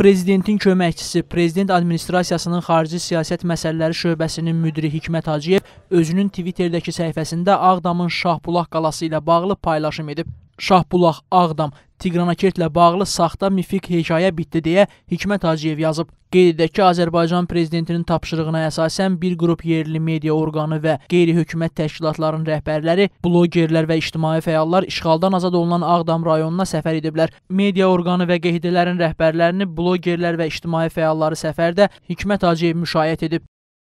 Prezidentin köməkçisi, Prezident Administrasiyasının Xarici Siyasət Məsələləri Şöbəsinin müdiri Hikmət Hacıyev özünün Twitterdəki səhifəsində Ağdamın Şahbulaq qalası ilə bağlı paylaşım edib. Şahbulaq, Ağdam, Tiqranakert ilə bağlı saxta mifik hekayə bitdi deyə Hikmət Hacıyev yazıb. Qeyd edək ki, Azərbaycan prezidentinin tapşırığına əsasən bir qrup yerli media orqanı və qeyri-hökumət təşkilatlarının rəhbərləri, blogerlər və ictimai fəallar işğaldan azad olunan Ağdam rayonuna səfər ediblər. Media orqanı və qeydələrin rəhbərlərini, blogerlər və ictimai fəalları səfərdə Hikmət Hacıyev müşayiət edib.